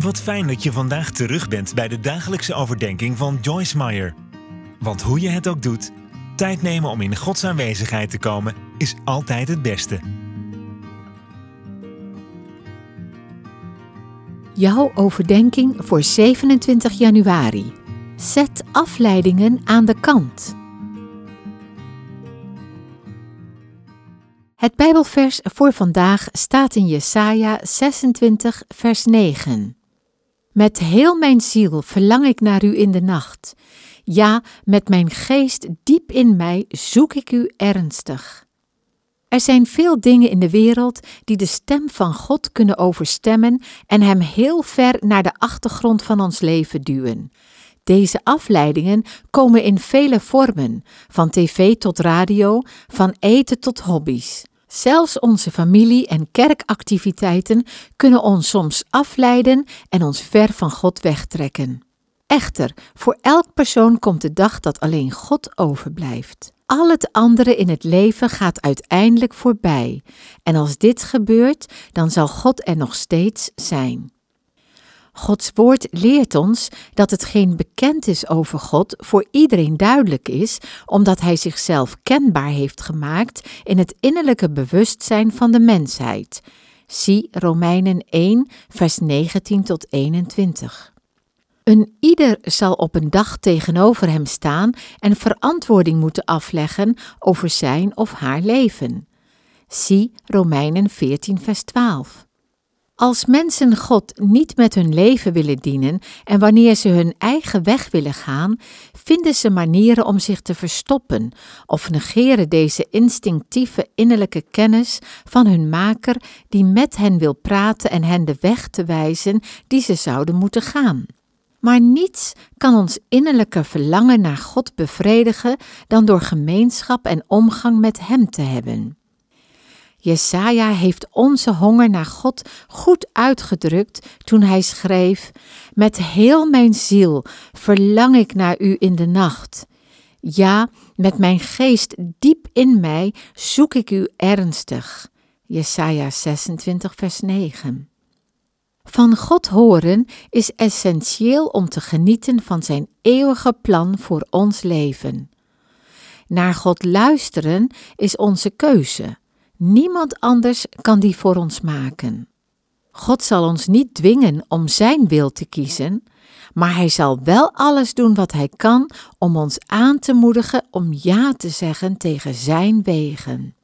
Wat fijn dat je vandaag terug bent bij de dagelijkse overdenking van Joyce Meyer. Want hoe je het ook doet, tijd nemen om in Gods aanwezigheid te komen is altijd het beste. Jouw overdenking voor 27 januari. Zet afleidingen aan de kant. Het Bijbelvers voor vandaag staat in Jesaja 26, vers 9. Met heel mijn ziel verlang ik naar u in de nacht. Ja, met mijn geest diep in mij zoek ik u ernstig. Er zijn veel dingen in de wereld die de stem van God kunnen overstemmen en hem heel ver naar de achtergrond van ons leven duwen. Deze afleidingen komen in vele vormen, van tv tot radio, van eten tot hobby's. Zelfs onze familie- en kerkactiviteiten kunnen ons soms afleiden en ons ver van God wegtrekken. Echter, voor elk persoon komt de dag dat alleen God overblijft. Al het andere in het leven gaat uiteindelijk voorbij, en als dit gebeurt, dan zal God er nog steeds zijn. Gods woord leert ons dat hetgeen bekend is over God voor iedereen duidelijk is, omdat Hij zichzelf kenbaar heeft gemaakt in het innerlijke bewustzijn van de mensheid. Zie Romeinen 1, vers 19 tot 21. Een ieder zal op een dag tegenover hem staan en verantwoording moeten afleggen over zijn of haar leven. Zie Romeinen 14, vers 12. Als mensen God niet met hun leven willen dienen en wanneer ze hun eigen weg willen gaan, vinden ze manieren om zich te verstoppen of negeren deze instinctieve innerlijke kennis van hun Maker die met hen wil praten en hen de weg te wijzen die ze zouden moeten gaan. Maar niets kan ons innerlijke verlangen naar God bevredigen dan door gemeenschap en omgang met Hem te hebben. Jesaja heeft onze honger naar God goed uitgedrukt toen hij schreef: Met heel mijn ziel verlang ik naar u in de nacht. Ja, met mijn geest diep in mij zoek ik u ernstig. Jesaja 26 vers 9. Van God horen is essentieel om te genieten van zijn eeuwige plan voor ons leven. Naar God luisteren is onze keuze. Niemand anders kan die voor ons maken. God zal ons niet dwingen om Zijn wil te kiezen, maar Hij zal wel alles doen wat Hij kan om ons aan te moedigen om ja te zeggen tegen Zijn wegen.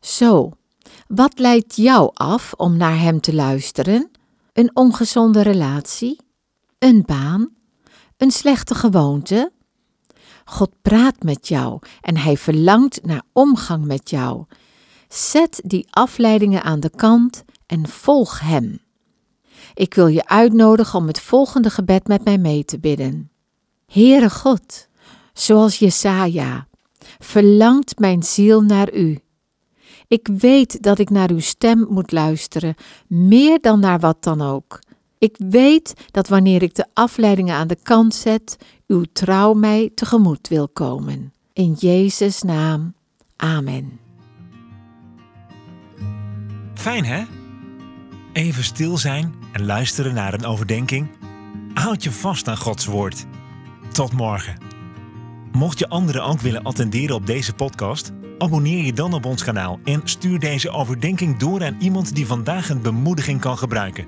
Zo, wat leidt jou af om naar Hem te luisteren? Een ongezonde relatie? Een baan? Een slechte gewoonte? God praat met jou en Hij verlangt naar omgang met jou. Zet die afleidingen aan de kant en volg Hem. Ik wil je uitnodigen om het volgende gebed met mij mee te bidden. Heere God, zoals Jesaja, verlangt mijn ziel naar U. Ik weet dat ik naar uw stem moet luisteren, meer dan naar wat dan ook. Ik weet dat wanneer ik de afleidingen aan de kant zet, uw trouw mij tegemoet wil komen. In Jezus' naam. Amen. Fijn hè? Even stil zijn en luisteren naar een overdenking. Houd je vast aan Gods woord. Tot morgen. Mocht je anderen ook willen attenderen op deze podcast, abonneer je dan op ons kanaal en stuur deze overdenking door aan iemand die vandaag een bemoediging kan gebruiken.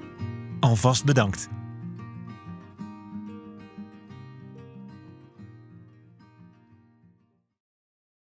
Alvast bedankt.